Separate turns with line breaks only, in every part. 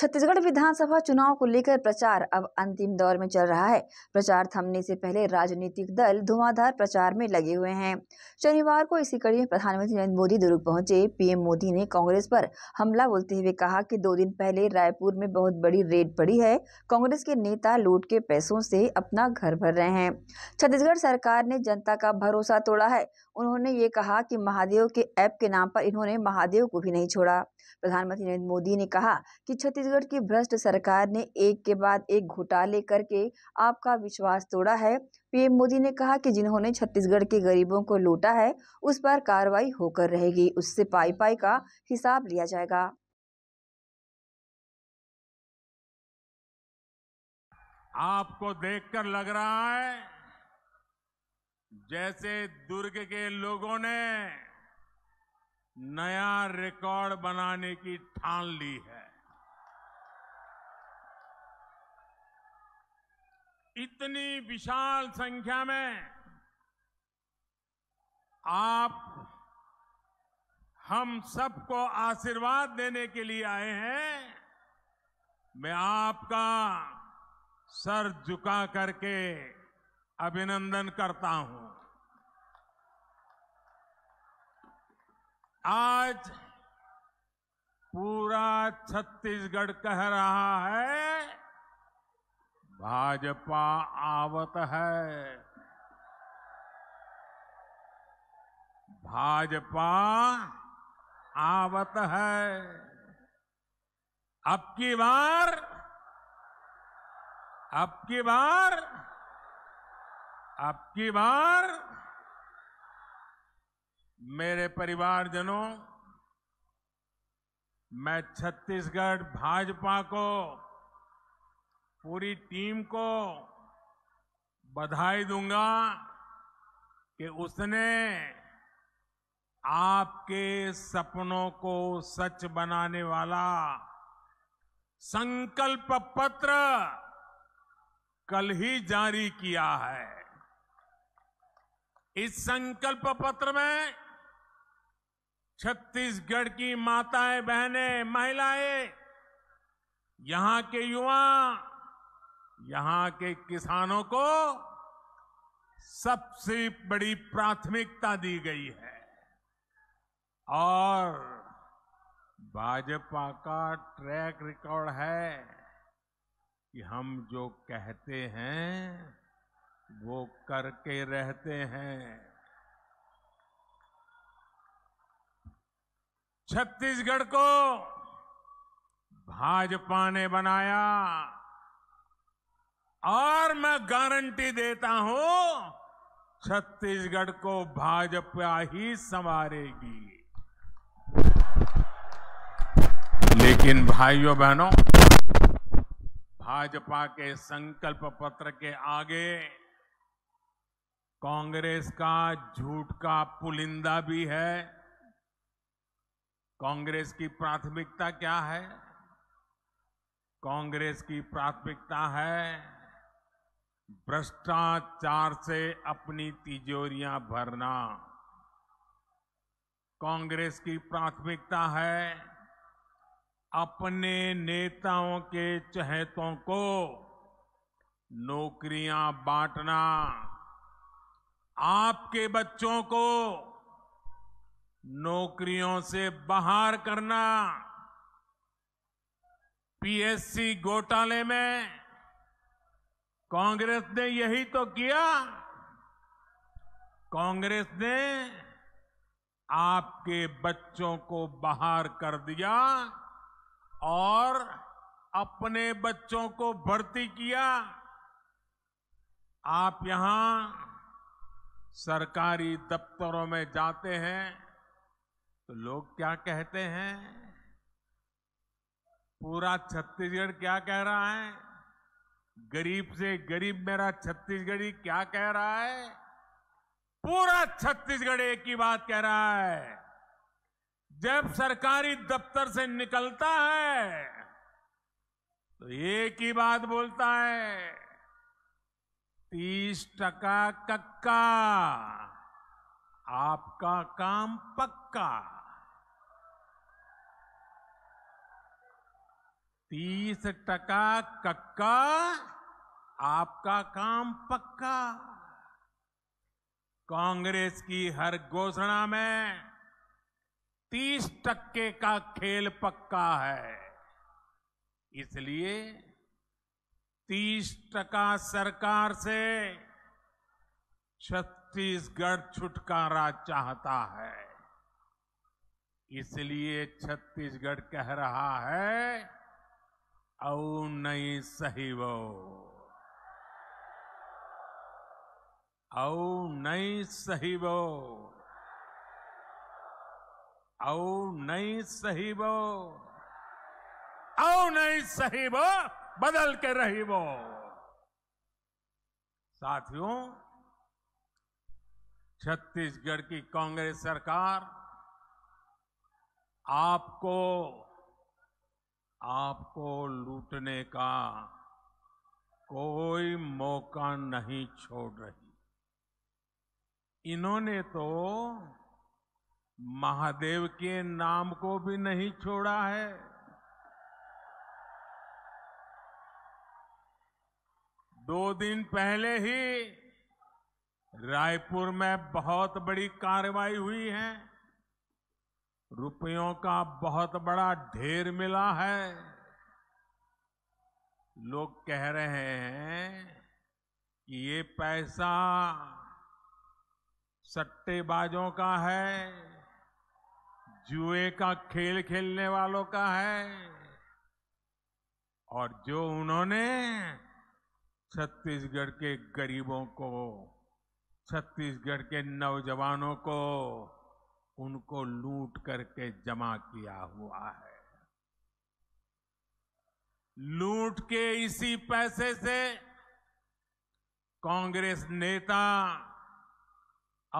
छत्तीसगढ़ विधानसभा चुनाव को लेकर प्रचार अब अंतिम दौर में चल रहा है प्रचार थमने से पहले राजनीतिक दल धुआंधार प्रचार में लगे हुए हैं शनिवार को इसी कड़ी में प्रधानमंत्री नरेंद्र मोदी दुर्ग पहुंचे पीएम मोदी ने कांग्रेस पर हमला बोलते हुए कहा कि दो दिन पहले रायपुर में बहुत बड़ी रेड पड़ी है कांग्रेस के नेता लूट के पैसों से अपना घर भर रहे हैं छत्तीसगढ़ सरकार ने जनता का भरोसा तोड़ा है उन्होंने ये कहा कि महादेव के ऐप के नाम पर इन्होंने महादेव को भी नहीं छोड़ा प्रधानमंत्री नरेंद्र मोदी ने कहा कि छत्तीसगढ़ छत्तीसगढ़ की भ्रष्ट सरकार ने एक के बाद एक घोटाले करके आपका विश्वास तोड़ा है पीएम मोदी ने कहा कि जिन्होंने छत्तीसगढ़ के गरीबों को लूटा है उस पर कार्रवाई होकर रहेगी उससे पाई पाई का हिसाब लिया जाएगा आपको देखकर लग रहा है जैसे दुर्ग के लोगों ने नया रिकॉर्ड बनाने की ठान ली है इतनी विशाल संख्या में आप हम सबको आशीर्वाद देने के लिए आए हैं मैं आपका सर झुका करके अभिनंदन करता हूं आज पूरा छत्तीसगढ़ कह रहा है भाजपा आवत है भाजपा आवत है अब की बार अब की बार अब की बार मेरे परिवारजनों मैं छत्तीसगढ़ भाजपा को पूरी टीम को बधाई दूंगा कि उसने आपके सपनों को सच बनाने वाला संकल्प पत्र कल ही जारी किया है इस संकल्प पत्र में छत्तीसगढ़ की माताएं बहनें महिलाएं यहां के युवा यहां के किसानों को सबसे बड़ी प्राथमिकता दी गई है और भाजपा का ट्रैक रिकॉर्ड है कि हम जो कहते हैं वो करके रहते हैं छत्तीसगढ़ को भाजपा ने बनाया और मैं गारंटी देता हूं छत्तीसगढ़ को भाजपा ही संवारेगी लेकिन भाइयों बहनों भाजपा के संकल्प पत्र के आगे कांग्रेस का झूठ का पुलिंदा भी है कांग्रेस की प्राथमिकता क्या है कांग्रेस की प्राथमिकता है भ्रष्टाचार से अपनी तिजोरियां भरना कांग्रेस की प्राथमिकता है अपने नेताओं के चहेतों को नौकरियां बांटना आपके बच्चों को नौकरियों से बाहर करना पीएससी घोटाले में कांग्रेस ने यही तो किया कांग्रेस ने आपके बच्चों को बाहर कर दिया और अपने बच्चों को भर्ती किया आप यहां सरकारी दफ्तरों में जाते हैं तो लोग क्या कहते हैं पूरा छत्तीसगढ़ क्या कह रहा है गरीब से गरीब मेरा छत्तीसगढ़ी क्या कह रहा है पूरा छत्तीसगढ़ एक ही बात कह रहा है जब सरकारी दफ्तर से निकलता है तो एक ही बात बोलता है तीस टका कक्का आपका काम पक्का तीस टका कक्का आपका काम पक्का कांग्रेस की हर घोषणा में तीस टक्के का खेल पक्का है इसलिए तीस टका सरकार से छत्तीसगढ़ छुटकारा चाहता है इसलिए छत्तीसगढ़ कह रहा है औ नई सही वो औ नई सही वो औ नई सही वो औ नई सही वो बदल के रही वो साथियों छत्तीसगढ़ की कांग्रेस सरकार आपको आपको लूटने का कोई मौका नहीं छोड़ रही इन्होंने तो महादेव के नाम को भी नहीं छोड़ा है दो दिन पहले ही रायपुर में बहुत बड़ी कार्रवाई हुई है रुपयों का बहुत बड़ा ढेर मिला है लोग कह रहे हैं कि ये पैसा सट्टेबाजों का है जुए का खेल खेलने वालों का है और जो उन्होंने छत्तीसगढ़ के गरीबों को छत्तीसगढ़ के नौजवानों को उनको लूट करके जमा किया हुआ है लूट के इसी पैसे से कांग्रेस नेता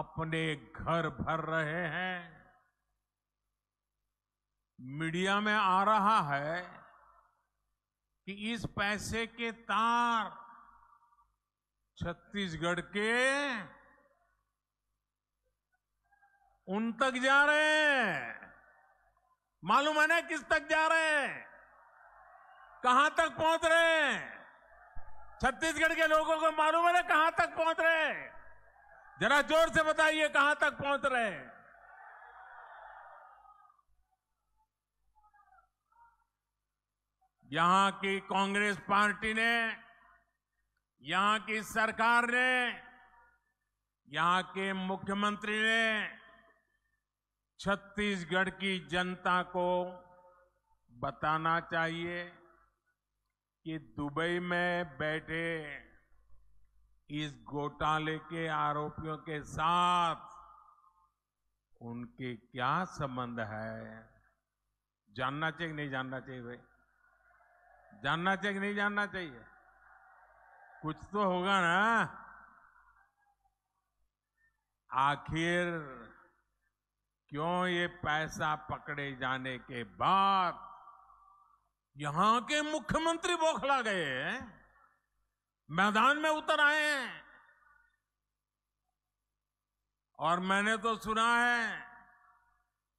अपने घर भर रहे हैं मीडिया में आ रहा है कि इस पैसे के तार छत्तीसगढ़ के उन तक जा रहे हैं मालूम है ना किस तक जा रहे हैं कहां तक पहुंच रहे हैं छत्तीसगढ़ के लोगों को मालूम है ना कहां तक पहुंच रहे हैं जरा जोर से बताइए कहां तक पहुंच रहे हैं यहां की कांग्रेस पार्टी ने यहां की सरकार ने यहां के मुख्यमंत्री ने छत्तीसगढ़ की जनता को बताना चाहिए कि दुबई में बैठे इस घोटाले के आरोपियों के साथ उनके क्या संबंध है जानना चाहिए नहीं जानना चाहिए भाई जानना चाहिए नहीं जानना चाहिए कुछ तो होगा ना आखिर क्यों ये पैसा पकड़े जाने के बाद यहां के मुख्यमंत्री बौखला गए हैं मैदान में उतर आए हैं और मैंने तो सुना है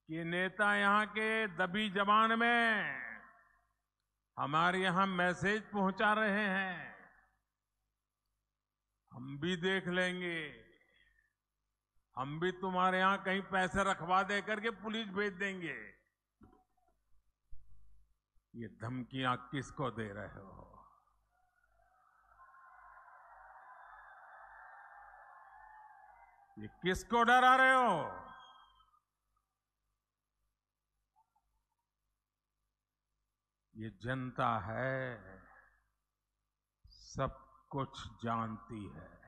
कि नेता यहां के दबी जबान में हमारे यहां मैसेज पहुंचा रहे हैं हम भी देख लेंगे हम भी तुम्हारे यहां कहीं पैसे रखवा दे करके पुलिस भेज देंगे ये धमकियां किसको दे रहे हो ये किसको डरा रहे हो ये जनता है सब कुछ जानती है